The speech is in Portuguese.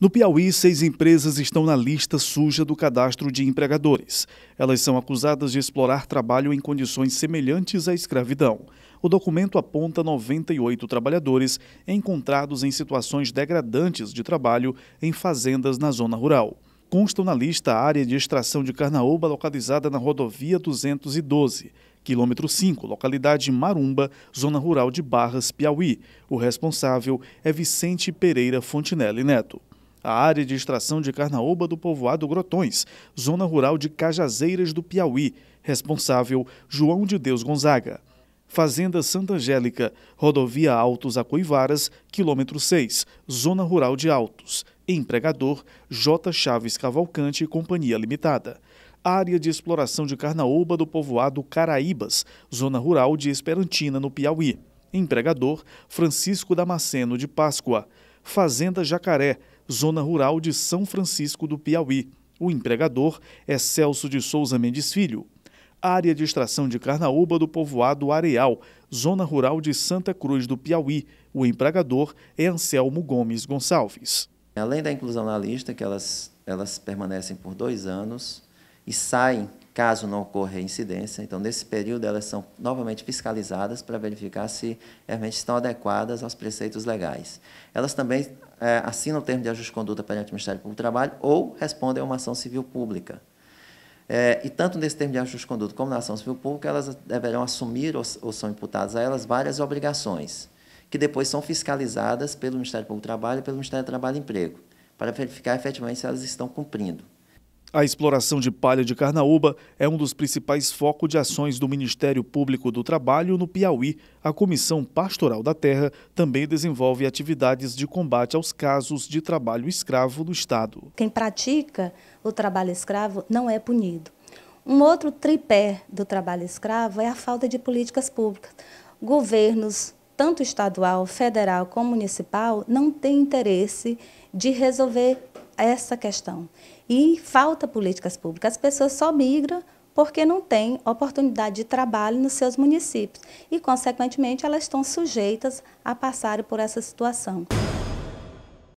No Piauí, seis empresas estão na lista suja do cadastro de empregadores. Elas são acusadas de explorar trabalho em condições semelhantes à escravidão. O documento aponta 98 trabalhadores encontrados em situações degradantes de trabalho em fazendas na zona rural constam na lista a área de extração de carnaúba localizada na rodovia 212, quilômetro 5, localidade Marumba, zona rural de Barras, Piauí. O responsável é Vicente Pereira Fontinelli Neto a área de extração de carnaúba do povoado Grotões, zona rural de Cajazeiras do Piauí, responsável João de Deus Gonzaga. Fazenda Santa Angélica, rodovia Altos Acoivaras, quilômetro 6, zona rural de Altos. Empregador J. Chaves Cavalcante Companhia Limitada. Área de exploração de carnaúba do povoado Caraíbas, zona rural de Esperantina, no Piauí. Empregador Francisco Damasceno de Páscoa. Fazenda Jacaré, zona rural de São Francisco do Piauí. O empregador é Celso de Souza Mendes Filho. Área de extração de carnaúba do povoado Areal, zona rural de Santa Cruz do Piauí. O empregador é Anselmo Gomes Gonçalves. Além da inclusão na lista, que elas, elas permanecem por dois anos e saem caso não ocorra incidência. Então, nesse período, elas são novamente fiscalizadas para verificar se realmente estão adequadas aos preceitos legais. Elas também é, assinam o termo de ajuste de conduta perante o Ministério Público do Trabalho ou respondem a uma ação civil pública. É, e tanto nesse termo de ajuste de conduta como na ação civil pública, elas deverão assumir ou, ou são imputadas a elas várias obrigações, que depois são fiscalizadas pelo Ministério Público do Trabalho e pelo Ministério do Trabalho e Emprego, para verificar efetivamente se elas estão cumprindo. A exploração de palha de carnaúba é um dos principais focos de ações do Ministério Público do Trabalho no Piauí. A Comissão Pastoral da Terra também desenvolve atividades de combate aos casos de trabalho escravo no Estado. Quem pratica o trabalho escravo não é punido. Um outro tripé do trabalho escravo é a falta de políticas públicas. Governos, tanto estadual, federal como municipal, não têm interesse de resolver essa questão. E falta políticas públicas. As pessoas só migram porque não têm oportunidade de trabalho nos seus municípios e, consequentemente, elas estão sujeitas a passarem por essa situação.